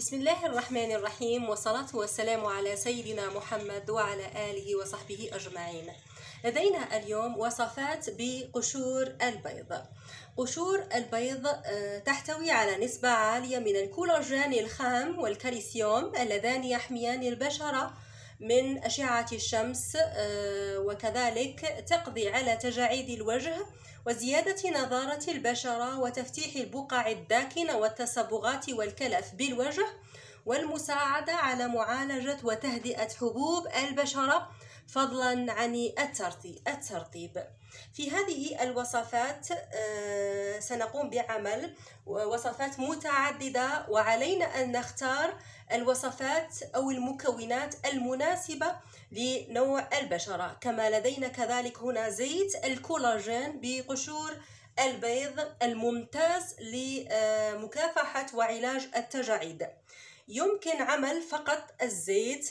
بسم الله الرحمن الرحيم والصلاة والسلام على سيدنا محمد وعلى آله وصحبه أجمعين لدينا اليوم وصفات بقشور البيض قشور البيض آه، تحتوي على نسبة عالية من الكولاجين الخام والكالسيوم اللذان يحميان البشرة من أشعة الشمس آه، وكذلك تقضي على تجاعيد الوجه وزيادة نضارة البشرة وتفتيح البقع الداكنة والتصبغات والكلف بالوجه والمساعدة على معالجة وتهدئة حبوب البشرة فضلا عن الترطيب, الترطيب. في هذه الوصفات آه، سنقوم بعمل وصفات متعددة وعلينا أن نختار الوصفات أو المكونات المناسبة لنوع البشرة كما لدينا كذلك هنا زيت الكولاجين بقشور البيض الممتاز لمكافحة وعلاج التجاعيد يمكن عمل فقط الزيت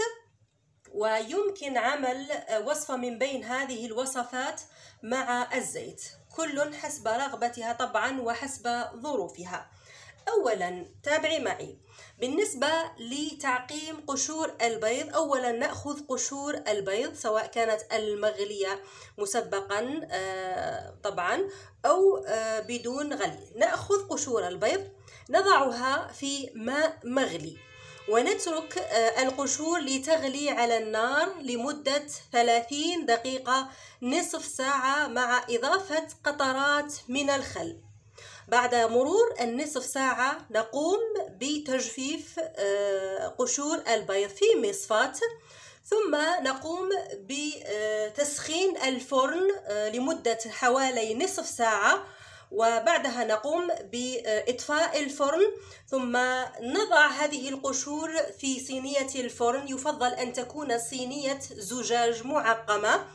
ويمكن عمل آه، وصفة من بين هذه الوصفات مع الزيت كل حسب رغبتها طبعا وحسب ظروفها اولا تابعي معي بالنسبه لتعقيم قشور البيض اولا ناخذ قشور البيض سواء كانت المغليه مسبقا آه، طبعا او آه، بدون غلي ناخذ قشور البيض نضعها في ماء مغلي ونترك آه، القشور لتغلي على النار لمدة 30 دقيقة نصف ساعة مع إضافة قطرات من الخل بعد مرور النصف ساعة نقوم بتجفيف آه، قشور البيض في مصفاة ثم نقوم بتسخين الفرن آه، لمدة حوالي نصف ساعة وبعدها نقوم بإطفاء الفرن ثم نضع هذه القشور في صينية الفرن يفضل أن تكون صينية زجاج معقمة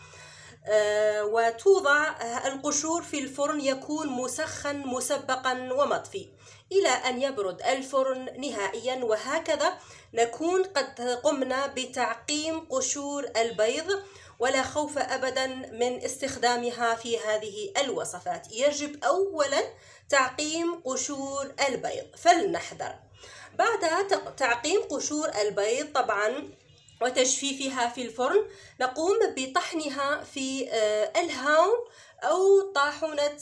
آه، وتوضع القشور في الفرن يكون مسخن مسبقا ومطفي إلى أن يبرد الفرن نهائيا وهكذا نكون قد قمنا بتعقيم قشور البيض ولا خوف أبدا من استخدامها في هذه الوصفات يجب أولا تعقيم قشور البيض فلنحذر بعد تعقيم قشور البيض طبعا وتجفيفها في الفرن نقوم بطحنها في آه، الهاون أو طاحونة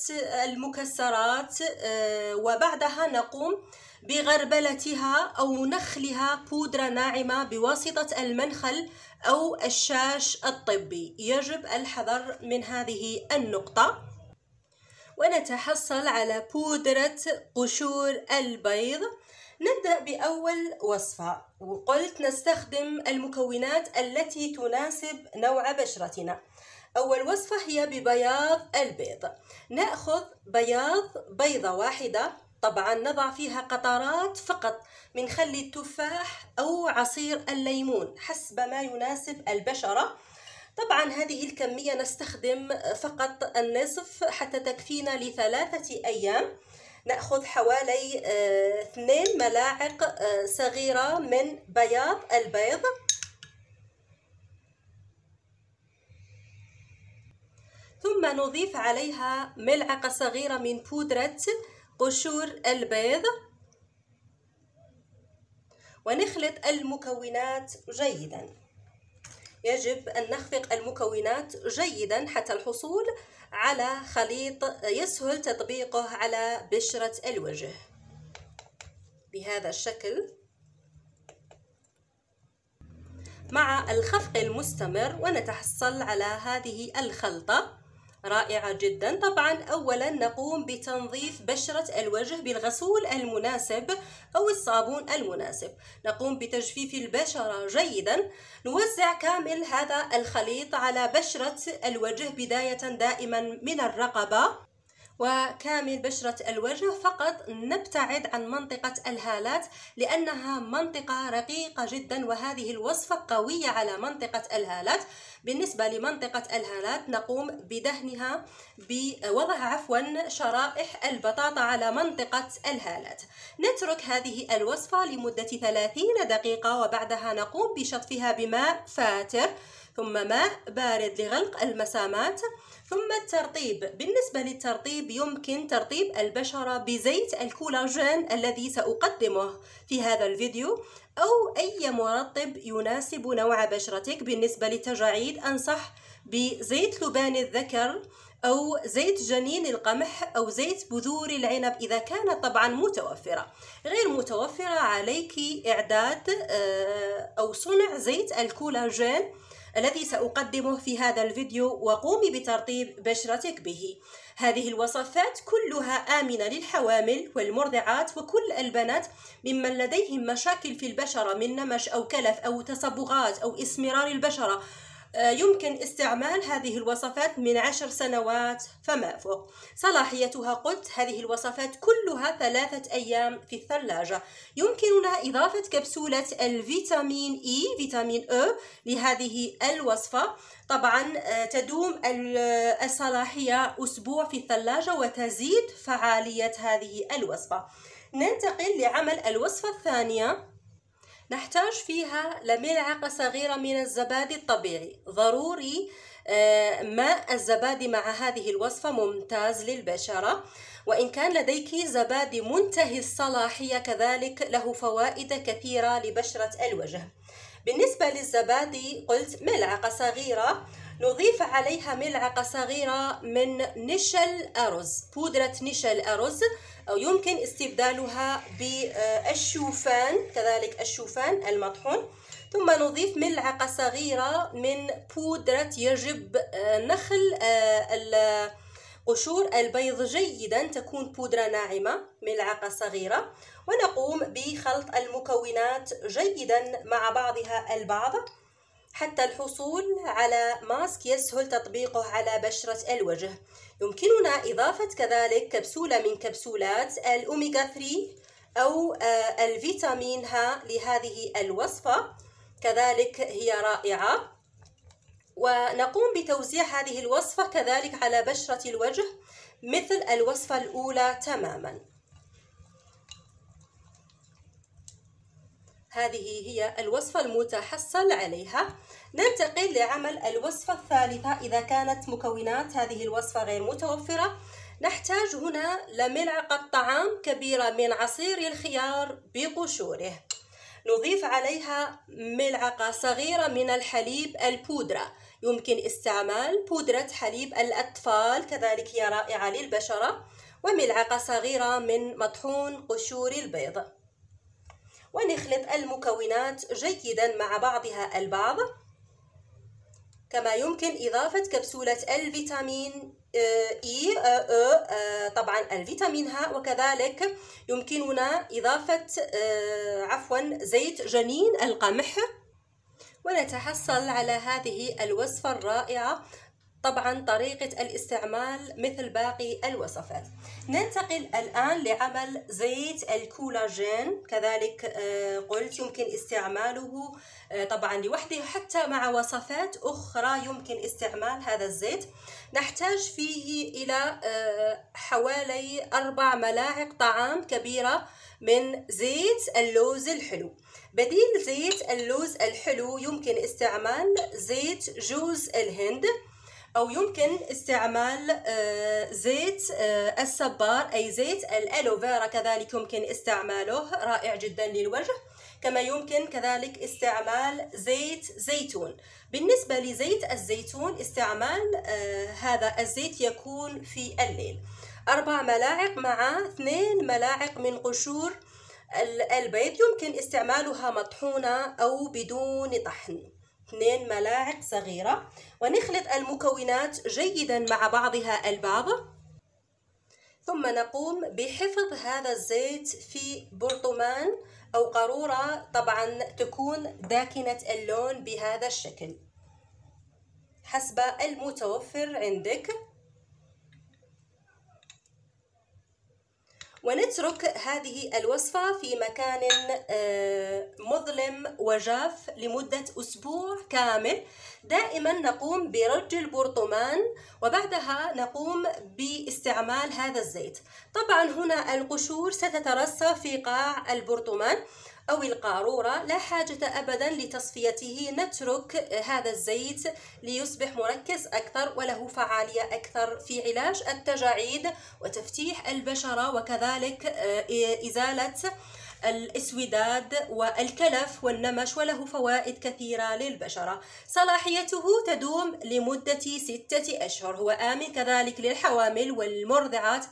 المكسرات آه، وبعدها نقوم بغربلتها أو نخلها بودرة ناعمة بواسطة المنخل أو الشاش الطبي يجب الحذر من هذه النقطة ونتحصل على بودرة قشور البيض نبدأ بأول وصفة وقلت نستخدم المكونات التي تناسب نوع بشرتنا أول وصفة هي ببياض البيض نأخذ بياض بيضة واحدة طبعا نضع فيها قطرات فقط من خل التفاح أو عصير الليمون حسب ما يناسب البشرة طبعا هذه الكمية نستخدم فقط النصف حتى تكفينا لثلاثة أيام نأخذ حوالي آه، اثنين ملاعق آه، صغيرة من بياض البيض ثم نضيف عليها ملعقة صغيرة من بودرة قشور البيض ونخلط المكونات جيدا يجب أن نخفق المكونات جيدا حتى الحصول على خليط يسهل تطبيقه على بشرة الوجه بهذا الشكل مع الخفق المستمر ونتحصل على هذه الخلطة رائعة جدا طبعا أولا نقوم بتنظيف بشرة الوجه بالغسول المناسب أو الصابون المناسب نقوم بتجفيف البشرة جيدا نوزع كامل هذا الخليط على بشرة الوجه بداية دائما من الرقبة وكامل بشرة الوجه فقط نبتعد عن منطقة الهالات لأنها منطقة رقيقة جدا وهذه الوصفة قوية على منطقة الهالات بالنسبة لمنطقة الهالات نقوم بدهنها بوضع عفوا شرائح البطاطا على منطقة الهالات نترك هذه الوصفة لمدة 30 دقيقة وبعدها نقوم بشطفها بماء فاتر ثم ماء بارد لغلق المسامات ثم الترطيب بالنسبة للترطيب يمكن ترطيب البشرة بزيت الكولاجين الذي سأقدمه في هذا الفيديو أو أي مرطب يناسب نوع بشرتك بالنسبة للتجاعيد أنصح بزيت لبان الذكر أو زيت جنين القمح أو زيت بذور العنب إذا كانت طبعا متوفرة غير متوفرة عليك إعداد آه، أو صنع زيت الكولاجين الذي سأقدمه في هذا الفيديو وقومي بترطيب بشرتك به هذه الوصفات كلها آمنة للحوامل والمرضعات وكل البنات ممن لديهم مشاكل في البشرة من نمش أو كلف أو تصبغات أو إسمرار البشرة آه، يمكن استعمال هذه الوصفات من عشر سنوات فما فوق صلاحيتها قلت هذه الوصفات كلها ثلاثة أيام في الثلاجة يمكننا إضافة كبسولة الفيتامين إي e، فيتامين أو e لهذه الوصفة طبعا آه، تدوم آه، الصلاحية أسبوع في الثلاجة وتزيد فعالية هذه الوصفة ننتقل لعمل الوصفة الثانية نحتاج فيها لملعقة صغيرة من الزبادي الطبيعي ضروري آه، ماء الزبادي مع هذه الوصفة ممتاز للبشرة وإن كان لديك زبادي منتهي الصلاحية كذلك له فوائد كثيرة لبشرة الوجه بالنسبة للزبادي قلت ملعقة صغيرة نضيف عليها ملعقة صغيرة من نشل أرز بودرة نشل أرز أو يمكن استبدالها بالشوفان كذلك الشوفان المطحون ثم نضيف ملعقة صغيرة من بودرة يجب آه، نخل آه، قشور البيض جيدا تكون بودرة ناعمة ملعقة صغيرة ونقوم بخلط المكونات جيدا مع بعضها البعض حتى الحصول على ماسك يسهل تطبيقه على بشرة الوجه يمكننا إضافة كذلك كبسولة من كبسولات الأوميغا 3 أو آه، الفيتامين ها لهذه الوصفة كذلك هي رائعة ونقوم بتوزيع هذه الوصفة كذلك على بشرة الوجه مثل الوصفة الأولى تماماً هذه هي الوصفة المتحصل عليها ننتقل لعمل الوصفة الثالثة إذا كانت مكونات هذه الوصفة غير متوفرة نحتاج هنا لملعقة طعام كبيرة من عصير الخيار بقشوره نضيف عليها ملعقة صغيرة من الحليب البودرة يمكن استعمال بودرة حليب الأطفال كذلك هي رائعة للبشرة وملعقة صغيرة من مطحون قشور البيض ونخلط المكونات جيدا مع بعضها البعض كما يمكن إضافة كبسولة الفيتامين آه، إي آه، آه، طبعا الفيتامين ها وكذلك يمكننا إضافة عفوا زيت جنين القمح ونتحصل على هذه الوصفة الرائعة طبعا طريقة الاستعمال مثل باقي الوصفات ننتقل الآن لعمل زيت الكولاجين كذلك آه، قلت يمكن استعماله آه، طبعا لوحده حتى مع وصفات أخرى يمكن استعمال هذا الزيت نحتاج فيه إلى آه، حوالي أربع ملاعق طعام كبيرة من زيت اللوز الحلو بديل زيت اللوز الحلو يمكن استعمال زيت جوز الهند أو يمكن استعمال آه، زيت آه، الصبار أي زيت الألوفيرا كذلك يمكن استعماله رائع جدا للوجه كما يمكن كذلك استعمال زيت زيتون بالنسبة لزيت الزيتون استعمال آه، هذا الزيت يكون في الليل أربع ملاعق مع اثنين ملاعق من قشور البيض يمكن استعمالها مطحونة أو بدون طحن 2 ملاعق صغيرة ونخلط المكونات جيدا مع بعضها البعض ثم نقوم بحفظ هذا الزيت في برطمان أو قارورة طبعا تكون داكنة اللون بهذا الشكل حسب المتوفر عندك ونترك هذه الوصفة في مكان آه، مظلم وجاف لمدة أسبوع كامل دائما نقوم برج البرطمان وبعدها نقوم باستعمال هذا الزيت طبعا هنا القشور ستترسى في قاع البرطمان أو القارورة لا حاجة أبدا لتصفيته نترك هذا الزيت ليصبح مركز أكثر وله فعالية أكثر في علاج التجاعيد وتفتيح البشرة وكذلك آه، إزالة الاسوداد والكلف والنمش وله فوائد كثيرة للبشرة صلاحيته تدوم لمدة ستة أشهر هو آمن كذلك للحوامل والمرضعات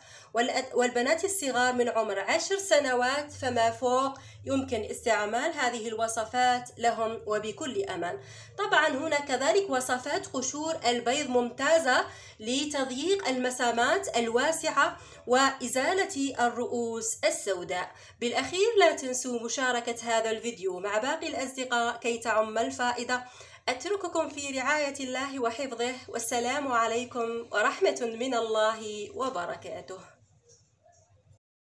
والبنات الصغار من عمر عشر سنوات فما فوق يمكن استعمال هذه الوصفات لهم وبكل أمان طبعا هنا كذلك وصفات قشور البيض ممتازة لتضييق المسامات الواسعة وإزالة الرؤوس السوداء بالأخير لا تنسوا مشاركة هذا الفيديو مع باقي الأصدقاء كي تعم الفائدة أترككم في رعاية الله وحفظه والسلام عليكم ورحمة من الله وبركاته